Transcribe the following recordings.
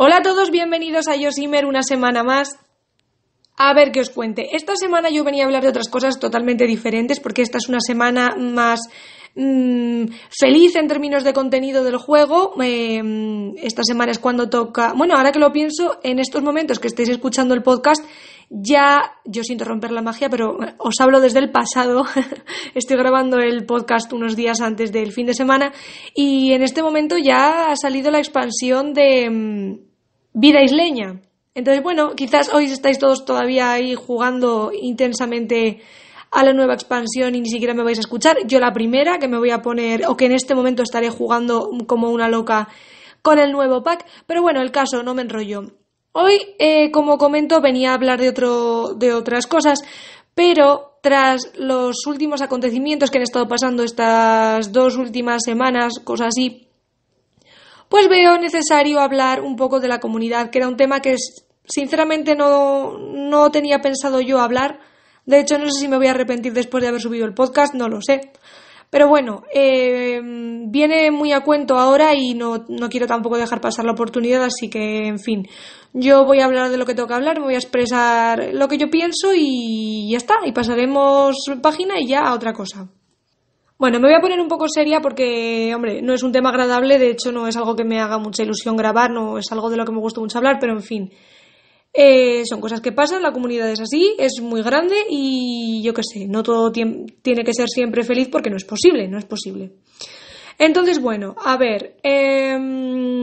Hola a todos, bienvenidos a Yosimer una semana más. A ver qué os cuente. Esta semana yo venía a hablar de otras cosas totalmente diferentes porque esta es una semana más mm, feliz en términos de contenido del juego. Em, esta semana es cuando toca... Bueno, ahora que lo pienso, en estos momentos que estáis escuchando el podcast ya, yo siento romper la magia, pero eh, os hablo desde el pasado. Estoy grabando el podcast unos días antes del fin de semana y en este momento ya ha salido la expansión de mm, Vida Isleña. Entonces, bueno, quizás hoy estáis todos todavía ahí jugando intensamente a la nueva expansión y ni siquiera me vais a escuchar. Yo la primera que me voy a poner o que en este momento estaré jugando como una loca con el nuevo pack. Pero bueno, el caso, no me enrollo. Hoy, eh, como comento, venía a hablar de, otro, de otras cosas, pero tras los últimos acontecimientos que han estado pasando estas dos últimas semanas, cosas así, pues veo necesario hablar un poco de la comunidad, que era un tema que sinceramente no tenía pensado yo hablar. De hecho, no sé si me voy a arrepentir después de haber subido el podcast, no lo sé. Pero bueno, eh, viene muy a cuento ahora y no, no, quiero tampoco dejar pasar la oportunidad, así que, en fin, yo voy a hablar de lo que tengo que hablar, voy a expresar lo que yo pienso y ya está, y pasaremos página y ya a otra cosa. Bueno, me voy a poner un poco seria porque, hombre, no es un tema agradable, de hecho no es algo que me haga mucha ilusión grabar, no es algo de lo que me gusta mucho hablar, pero en fin. Eh, son cosas que pasan, la comunidad es así, es muy grande y yo qué sé, no todo tiene que ser siempre feliz porque no es posible, no es posible. Entonces, bueno, a ver, em,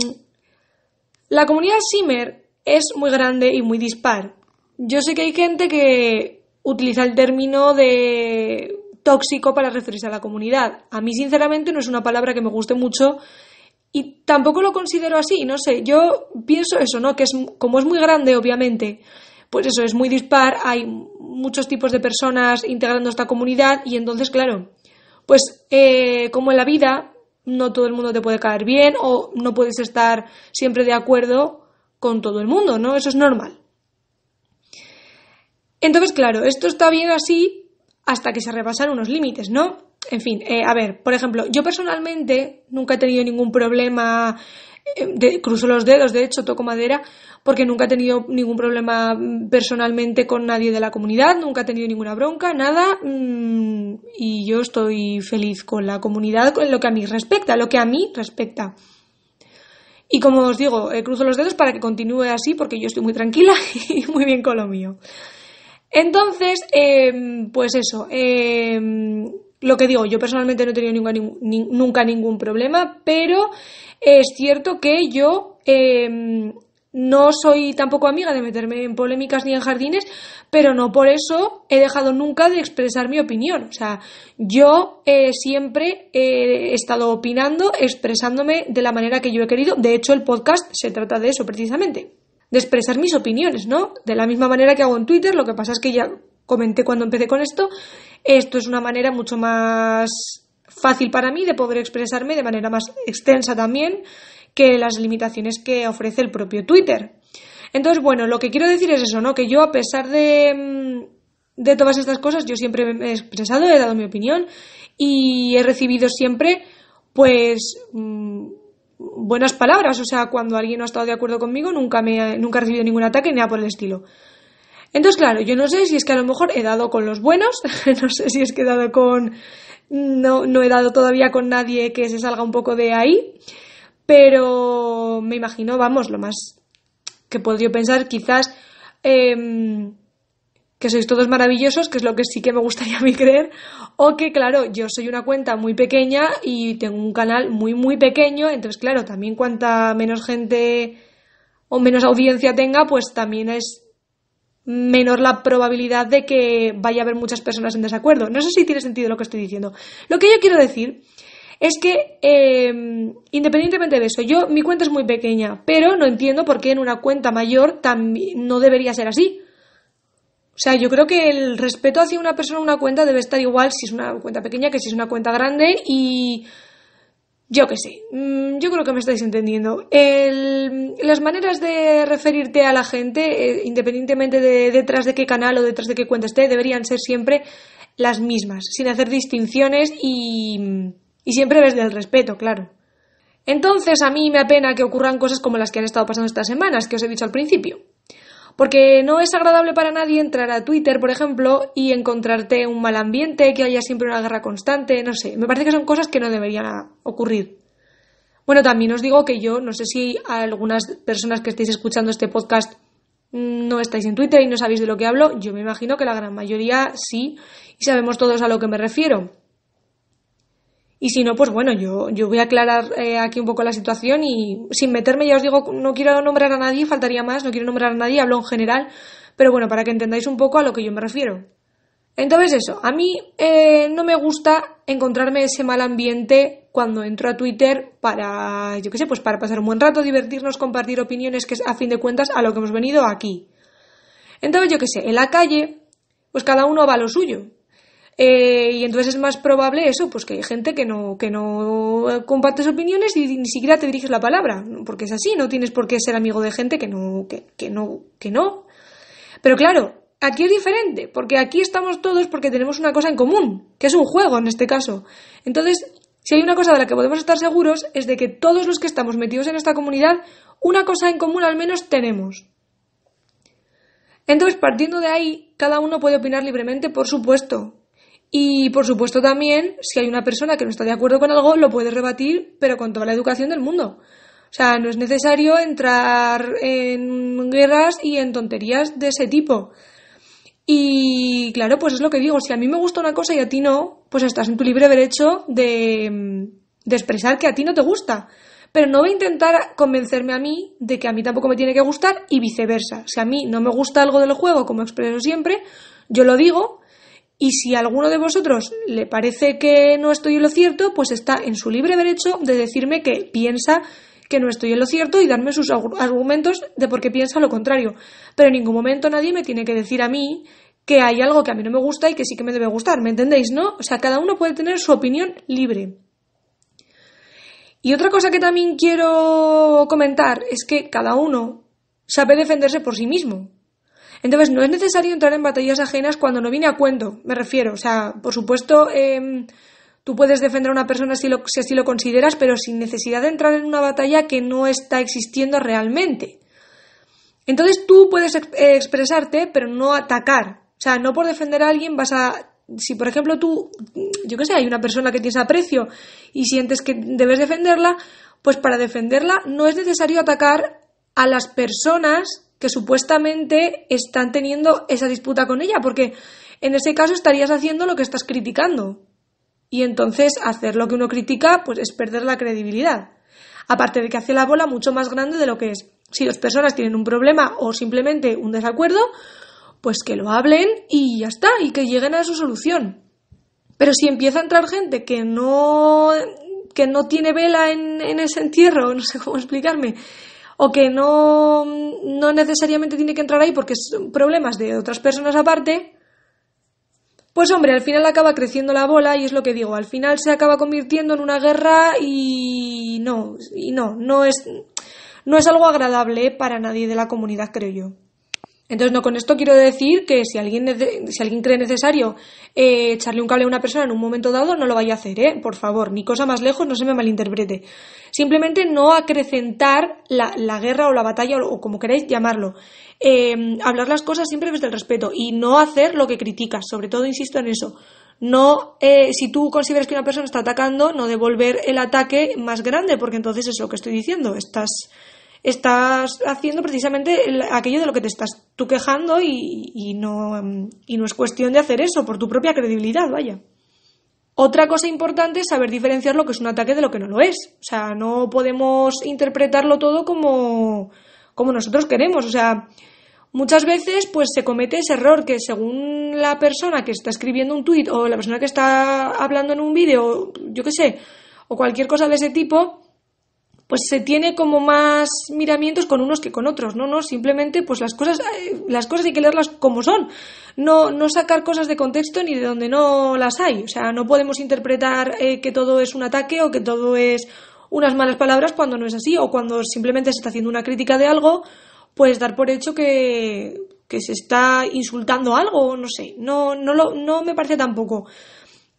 la comunidad Simmer es muy grande y muy dispar. Yo sé que hay gente que utiliza el término de tóxico para referirse a la comunidad. A mí, sinceramente, no es una palabra que me guste mucho y tampoco lo considero así, no sé, yo pienso eso, ¿no? Que es, como es muy grande, obviamente, pues eso, es muy dispar, hay muchos tipos de personas integrando esta comunidad y entonces, claro, pues eh, como en la vida, no todo el mundo te puede caer bien o no puedes estar siempre de acuerdo con todo el mundo, ¿no? Eso es normal. Entonces, claro, esto está bien así hasta que se repasan unos límites, ¿no? en fin, eh, a ver, por ejemplo, yo personalmente nunca he tenido ningún problema, eh, de, cruzo los dedos, de hecho, toco madera, porque nunca he tenido ningún problema mm, personalmente con nadie de la comunidad, nunca he tenido ninguna bronca, nada, mm, y yo estoy feliz con la comunidad, con lo que a mí respecta, lo que a mí respecta. Y como os digo, eh, cruzo los dedos para que continúe así, porque yo estoy muy tranquila y muy bien con lo mío. Entonces, em, pues eso em, lo que digo, yo personalmente no he tenido nunca, ningún problema, pero es cierto que yo em, no soy tampoco amiga de meterme en polémicas ni en jardines, pero no por eso he dejado nunca de expresar mi opinión. O sea, yo eh, siempre he estado opinando, expresándome de la manera que yo he querido. De hecho, el podcast se trata de eso precisamente, de expresar mis opiniones, ¿no? De la misma manera que hago en Twitter, lo que pasa es que ya comenté cuando empecé con esto, esto es una manera mucho más fácil para mí de poder expresarme de manera más extensa también que las limitaciones que ofrece el propio Twitter. Entonces, bueno, lo que quiero decir es eso, ¿no? Que yo a pesar de, mm, todas estas cosas, yo siempre me he expresado, he dado mi opinión y he recibido siempre, pues, mm, buenas palabras. O sea, cuando alguien no ha estado de acuerdo conmigo, nunca, me, nunca he recibido ningún ataque ni nada por el estilo. Entonces, claro, yo no sé si es que a lo mejor he dado con los buenos, no sé si es que he dado con... No, no he dado todavía con nadie que se salga un poco de ahí, pero me imagino, vamos, lo más que podría pensar quizás em, que sois todos maravillosos, que es lo que sí que me gustaría a mí creer, o que claro, yo soy una cuenta muy pequeña y tengo un canal muy, muy pequeño, entonces claro, también cuanta menos gente o menos audiencia tenga, pues también es menor la probabilidad de que vaya a haber muchas personas en desacuerdo. No sé si tiene sentido lo que estoy diciendo. Lo que yo quiero decir es que, em, independientemente de eso, yo mi cuenta es muy pequeña, pero no entiendo por qué en una cuenta mayor también no debería ser así. O sea, yo creo que el respeto hacia una persona, una cuenta, debe estar igual si es una cuenta pequeña que si es una cuenta grande y yo que sé, mm, yo creo que me estáis entendiendo. las maneras de referirte a la gente, eh, independientemente de detrás de qué canal o detrás de qué cuenta esté, deberían ser siempre las mismas, sin hacer distinciones y, y siempre desde el respeto, claro. Entonces a mí me apena que ocurran cosas como las que han estado pasando estas semanas, que os he dicho al principio. Porque no es agradable para nadie entrar a Twitter, por ejemplo, y encontrarte un mal ambiente, que haya siempre una guerra constante, no sé. Me parece que son cosas que no deberían ocurrir. Bueno, también os digo que yo no sé si algunas personas que estáis escuchando este podcast no estáis en Twitter y no sabéis de lo que hablo. Yo me imagino que la gran mayoría sí y sabemos todos a lo que me refiero. Y si no, pues bueno, yo, yo voy a aclarar eh, aquí un poco la situación y sin meterme, ya os digo, no quiero nombrar a nadie, faltaría más, no quiero nombrar a nadie, hablo en general, pero bueno, para que entendáis un poco a lo que yo me refiero. Entonces eso, a mí eh, no me gusta encontrarme ese mal ambiente cuando entro a Twitter para, yo qué sé, pues para pasar un buen rato, divertirnos, compartir opiniones, que es a fin de cuentas a lo que hemos venido aquí. Entonces yo qué sé, en la calle, pues cada uno va a lo suyo. Eh, y entonces es más probable eso, pues que hay gente que no, que no compartes opiniones y ni siquiera te diriges la palabra, porque es así, no tienes por qué ser amigo de gente que no, que, que no, que no. Pero claro, aquí es diferente, porque aquí estamos todos porque tenemos una cosa en común, que es un juego en este caso. Entonces, si hay una cosa de la que podemos estar seguros es de que todos los que estamos metidos en esta comunidad, una cosa en común al menos tenemos. Entonces, partiendo de ahí, cada uno puede opinar libremente, por supuesto, y por supuesto también, si hay una persona que no está de acuerdo con algo, lo puede rebatir, pero con toda la educación del mundo. O sea, no es necesario entrar en guerras y en tonterías de ese tipo. Y claro, pues es lo que digo, si a mí me gusta una cosa y a ti no, pues estás en tu libre derecho de, mm, de expresar que a ti no te gusta. Pero no voy a intentar convencerme a mí de que a mí tampoco me tiene que gustar y viceversa. Si a mí no me gusta algo del juego, como expreso siempre, yo lo digo y si a alguno de vosotros le parece que no estoy en lo cierto, pues está en su libre derecho de decirme que piensa que no estoy en lo cierto y darme sus argumentos de por qué piensa lo contrario. Pero en ningún momento nadie me tiene que decir a mí que hay algo que a mí no me gusta y que sí que me debe gustar. ¿Me entendéis, no? O sea, cada uno puede tener su opinión libre. Y otra cosa que también quiero comentar es que cada uno sabe defenderse por sí mismo. Entonces, no es necesario entrar en batallas ajenas cuando no viene a cuento, me refiero. O sea, por supuesto, em, tú puedes defender a una persona si, así lo consideras, pero sin necesidad de entrar en una batalla que no está existiendo realmente. Entonces, tú puedes eh, expresarte, pero no atacar. O sea, no por defender a alguien vas a si por ejemplo tú, yo qué sé, hay una persona que tienes aprecio y sientes que debes defenderla, pues para defenderla no es necesario atacar a las personas supuestamente están teniendo esa disputa con ella, porque en ese caso estarías haciendo lo que estás criticando. Y entonces hacer lo que uno critica, pues es perder la credibilidad. Aparte de que hace la bola mucho más grande de lo que es. Si dos personas tienen un problema o simplemente un desacuerdo, pues que lo hablen y ya está, y que lleguen a su solución. Pero si empieza a entrar gente que no, que no tiene vela en, en ese entierro, no sé cómo explicarme, o que no, no necesariamente tiene que entrar ahí porque son problemas de otras personas aparte, pues hombre, al final acaba creciendo la bola y es lo que digo, al final se acaba convirtiendo en una guerra y no, y no, no es, no es algo agradable para nadie de la comunidad, creo yo. Entonces, no, con esto quiero decir que si alguien, si alguien cree necesario eh, echarle un cable a una persona en un momento dado, no lo vaya a hacer, ¿eh? Por favor, ni cosa más lejos, no se me malinterprete. Simplemente no acrecentar la, guerra o la batalla o, como queráis llamarlo. Eh, hablar las cosas siempre desde el respeto y no hacer lo que criticas, sobre todo insisto en eso. No, eh, si tú consideras que una persona está atacando, no devolver el ataque más grande, porque entonces es lo que estoy diciendo, estás estás haciendo precisamente aquello de lo que te estás tú quejando y, no, y no es cuestión de hacer eso por tu propia credibilidad, vaya. Otra cosa importante es saber diferenciar lo que es un ataque de lo que no lo es. O sea, no podemos interpretarlo todo como, como nosotros queremos. O sea, muchas veces pues se comete ese error que según la persona que está escribiendo un tuit o la persona que está hablando en un vídeo, yo qué sé, o cualquier cosa de ese tipo, pues se tiene como más miramientos con unos que con otros, ¿no? No, simplemente pues las cosas, las cosas hay que leerlas como son, no, no sacar cosas de contexto ni de donde no las hay, o sea, no podemos interpretar eh, que todo es un ataque o que todo es unas malas palabras cuando no es así o cuando simplemente se está haciendo una crítica de algo, pues dar por hecho que, que se está insultando algo, no sé, no, no, no me parece tampoco.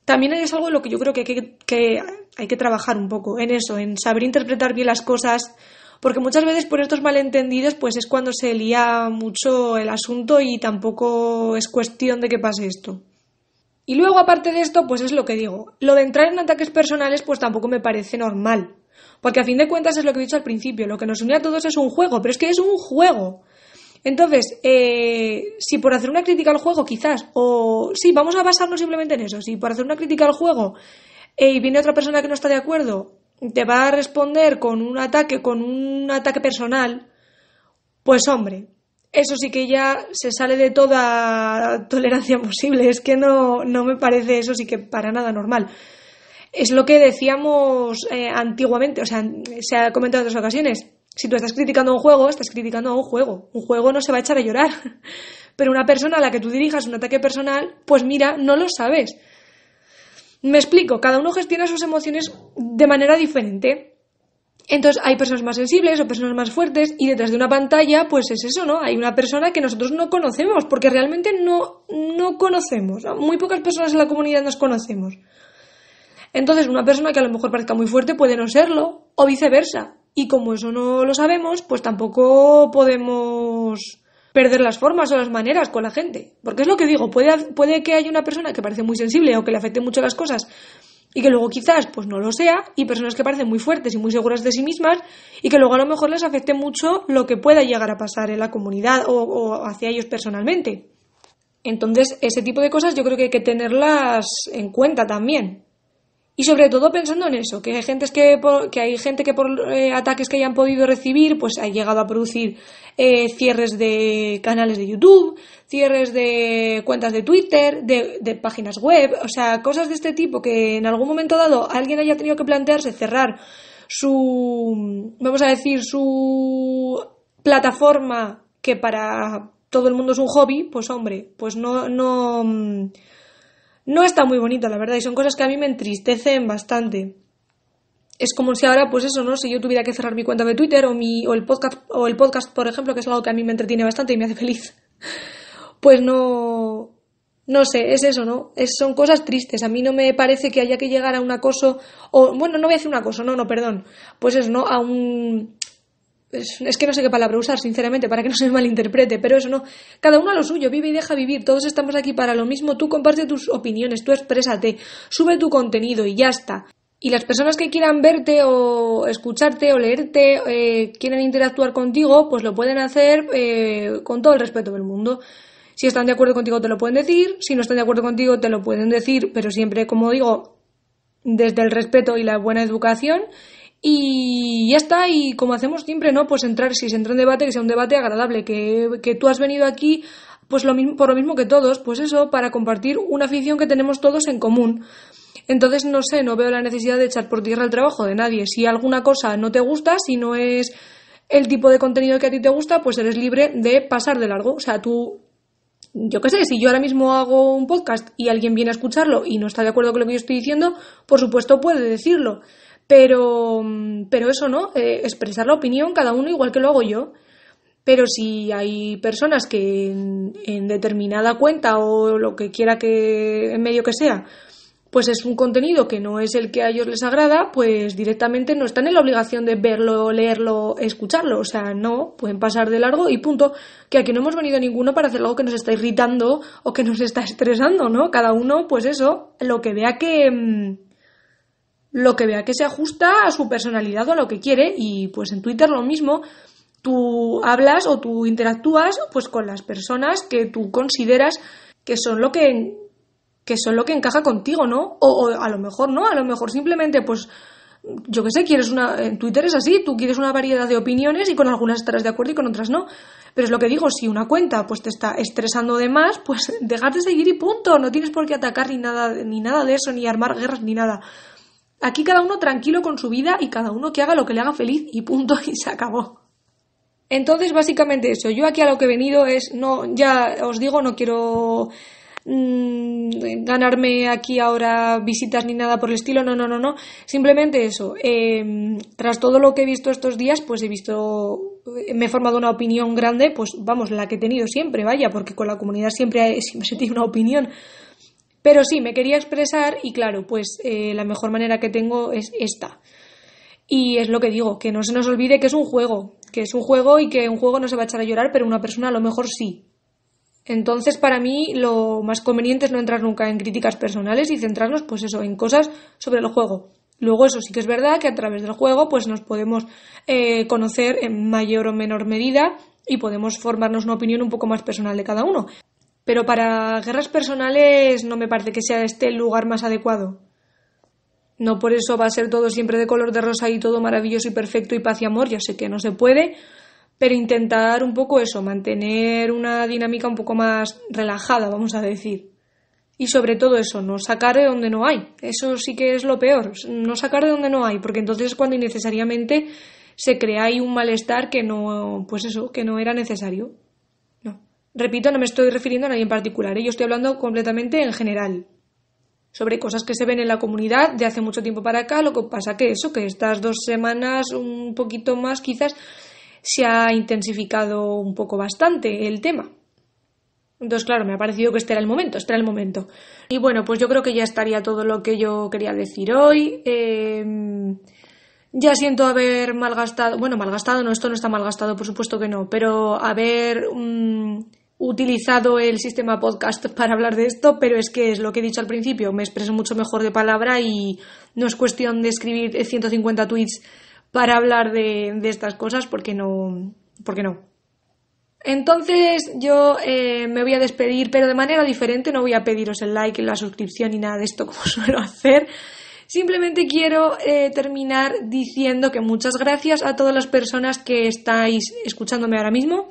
También es algo en lo que yo creo que hay que, hay que trabajar un poco, en eso, en saber interpretar bien las cosas, porque muchas veces por estos malentendidos pues es cuando se lía mucho el asunto y tampoco es cuestión de que pase esto. Y luego aparte de esto pues es lo que digo, lo de entrar en ataques personales pues tampoco me parece normal, porque a fin de cuentas es lo que he dicho al principio, lo que nos une a todos es un juego, pero es que es un juego. Entonces, eh, si por hacer una crítica al juego, quizás, o sí, vamos a basarnos simplemente en eso, si por hacer una crítica al juego eh, y viene otra persona que no está de acuerdo, te va a responder con un ataque, con un ataque personal, pues hombre, eso sí que ya se sale de toda tolerancia posible. Es que no, no me parece eso sí que para nada normal. Es lo que decíamos eh, antiguamente, o sea, se ha comentado en otras ocasiones. Si tú estás criticando un juego, estás criticando a un juego. Un juego no se va a echar a llorar. Pero una persona a la que tú dirijas un ataque personal, pues mira, no lo sabes. Me explico, cada uno gestiona sus emociones de manera diferente. Entonces hay personas más sensibles o personas más fuertes y detrás de una pantalla pues es eso, ¿no? Hay una persona que nosotros no conocemos porque realmente no, no conocemos. Muy pocas personas en la comunidad nos conocemos. Entonces una persona que a lo mejor parezca muy fuerte puede no serlo o viceversa. Y como eso no lo sabemos, pues tampoco podemos perder las formas o las maneras con la gente. Porque es lo que digo, puede, puede que haya una persona que parece muy sensible o que le afecte mucho las cosas y que luego quizás pues no lo sea y personas que parecen muy fuertes y muy seguras de sí mismas y que luego a lo mejor les afecte mucho lo que pueda llegar a pasar en la comunidad o, o hacia ellos personalmente. Entonces, ese tipo de cosas yo creo que hay que tenerlas en cuenta también. Y sobre todo pensando en eso, que hay, gente que por, hay gente que por eh, ataques que hayan podido recibir, pues ha llegado a producir eh, cierres de canales de YouTube, cierres de cuentas de Twitter, de, páginas web, o sea, cosas de este tipo que en algún momento dado alguien haya tenido que plantearse cerrar su, vamos a decir, su plataforma que para todo el mundo es un hobby, pues hombre, pues no, no, mm, no está muy bonita, la verdad, y son cosas que a mí me entristecen bastante. Es como si ahora, pues eso, ¿no? Si yo tuviera que cerrar mi cuenta de Twitter o, mi, o, el podcast, o el podcast, por ejemplo, que es algo que a mí me entretiene bastante y me hace feliz, pues no, no sé, es eso, ¿no? Es, son cosas tristes. A mí no me parece que haya que llegar a un acoso, o bueno, no voy a decir un acoso, no, no, perdón. Pues eso, ¿no? A un, es, que no sé qué palabra usar, sinceramente, para que no se malinterprete, pero eso no. Cada uno a lo suyo, vive y deja vivir. Todos estamos aquí para lo mismo. Tú comparte tus opiniones, tú exprésate, sube tu contenido y ya está. Y las personas que quieran verte o escucharte o leerte, eh, quieren interactuar contigo, pues lo pueden hacer eh, con todo el respeto del mundo. Si están de acuerdo contigo te lo pueden decir, si no están de acuerdo contigo te lo pueden decir, pero siempre, como digo, desde el respeto y la buena educación y ya está, y como hacemos siempre, ¿no? Pues entrar, si se entra en debate, que sea un debate agradable, que, tú has venido aquí pues lo mismo, por lo mismo que todos, pues eso, para compartir una afición que tenemos todos en común. Entonces, no sé, no veo la necesidad de echar por tierra el trabajo de nadie. Si alguna cosa no te gusta, si no es el tipo de contenido que a ti te gusta, pues eres libre de pasar de largo. O sea, tú, yo qué sé, si yo ahora mismo hago un podcast y alguien viene a escucharlo y no está de acuerdo con lo que yo estoy diciendo, por supuesto puede decirlo. Pero, mm, pero eso, ¿no? Eh, expresar la opinión cada uno igual que lo hago yo. Pero si hay personas que en, en, determinada cuenta o lo que quiera que, en medio que sea, pues es un contenido que no es el que a ellos les agrada, pues directamente no están en la obligación de verlo, leerlo, escucharlo. O sea, no, pueden pasar de largo y punto. Que aquí no hemos venido ninguno para hacer algo que nos está irritando o que nos está estresando, ¿no? Cada uno, pues eso, lo que vea que mm, lo que vea que se ajusta a su personalidad o a lo que quiere y pues en Twitter lo mismo, tú hablas o tú interactúas pues con las personas que tú consideras que son lo que que son lo que encaja contigo, ¿no? O, a lo mejor no, a lo mejor simplemente pues yo qué sé, quieres una. En Twitter es así, tú quieres una variedad de opiniones y con algunas estarás de acuerdo y con otras no. Pero es lo que digo, si una cuenta pues te está estresando de más, pues dejar de seguir y punto. No tienes por qué atacar ni nada, ni nada de eso, ni armar guerras, ni nada. Aquí cada uno tranquilo con su vida y cada uno que haga lo que le haga feliz y punto y se acabó. Entonces, básicamente eso. Yo aquí a lo que he venido es, no, ya os digo, no quiero mm, ganarme aquí ahora visitas ni nada por el estilo, no, no, no, no. Simplemente eso. Em, tras todo lo que he visto estos días, pues he visto, me he formado una opinión grande, pues vamos, la que he tenido siempre, vaya, porque con la comunidad siempre, siempre se tiene una opinión. Pero sí, me quería expresar y claro, pues eh, la mejor manera que tengo es esta. Y es lo que digo, que no se nos olvide que es un juego, que es un juego y que un juego no se va a echar a llorar, pero una persona a lo mejor sí. Entonces, para mí, lo más conveniente es no entrar nunca en críticas personales y centrarnos, pues eso, en cosas sobre el juego. Luego, eso sí que es verdad que a través del juego, pues nos podemos eh, conocer en mayor o menor medida y podemos formarnos una opinión un poco más personal de cada uno pero para guerras personales no me parece que sea este el lugar más adecuado. No por eso va a ser todo siempre de color de rosa y todo maravilloso y perfecto y paz y amor, ya sé que no se puede, pero intentar un poco eso, mantener una dinámica un poco más relajada, vamos a decir. Y sobre todo eso, no sacar de donde no hay. Eso sí que es lo peor, no sacar de donde no hay, porque entonces es cuando innecesariamente se crea ahí un malestar que no, pues eso, que no era necesario. Repito, no me estoy refiriendo a nadie en particular, ¿eh? yo estoy hablando completamente en general sobre cosas que se ven en la comunidad de hace mucho tiempo para acá, lo que pasa que eso, que estas dos semanas, un poquito más quizás, se ha intensificado un poco bastante el tema. Entonces, claro, me ha parecido que este era el momento, este era el momento. Y bueno, pues yo creo que ya estaría todo lo que yo quería decir hoy. Em, ya siento haber malgastado, bueno, malgastado, no, esto no está malgastado, por supuesto que no, pero haber... Mm, utilizado el sistema podcast para hablar de esto, pero es que es lo que he dicho al principio, me expreso mucho mejor de palabra y no es cuestión de escribir 150 tweets para hablar de, estas cosas porque no, porque no. Entonces yo eh, me voy a despedir, pero de manera diferente, no voy a pediros el like, la suscripción y nada de esto como suelo hacer. Simplemente quiero eh, terminar diciendo que muchas gracias a todas las personas que estáis escuchándome ahora mismo,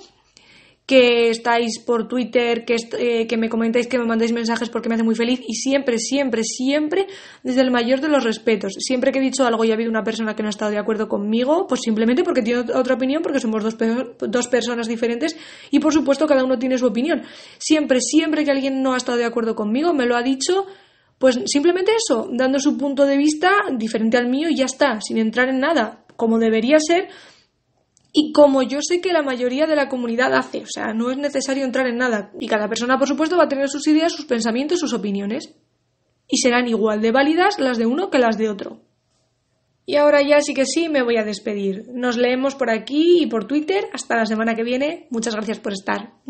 que estáis por Twitter, que, eh, que me comentáis, que me mandáis mensajes porque me hace muy feliz y siempre, siempre, siempre desde el mayor de los respetos. Siempre que he dicho algo y ha habido una persona que no ha estado de acuerdo conmigo, pues simplemente porque tiene otra opinión, porque somos dos, dos personas diferentes y por supuesto cada uno tiene su opinión. Siempre, siempre que alguien no ha estado de acuerdo conmigo, me lo ha dicho. Pues simplemente eso, dando su punto de vista diferente al mío y ya está, sin entrar en nada, como debería ser, y como yo sé que la mayoría de la comunidad hace, o sea, no es necesario entrar en nada. Y cada persona, por supuesto, va a tener sus ideas, sus pensamientos, sus opiniones. Y serán igual de válidas las de uno que las de otro. Y ahora ya sí que sí, me voy a despedir. Nos leemos por aquí y por Twitter. Hasta la semana que viene. Muchas gracias por estar.